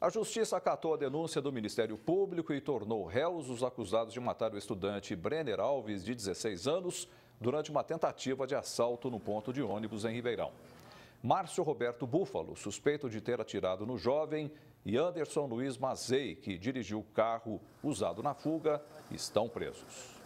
A justiça acatou a denúncia do Ministério Público e tornou réus os acusados de matar o estudante Brenner Alves, de 16 anos, durante uma tentativa de assalto no ponto de ônibus em Ribeirão. Márcio Roberto Búfalo, suspeito de ter atirado no jovem, e Anderson Luiz Mazei, que dirigiu o carro usado na fuga, estão presos.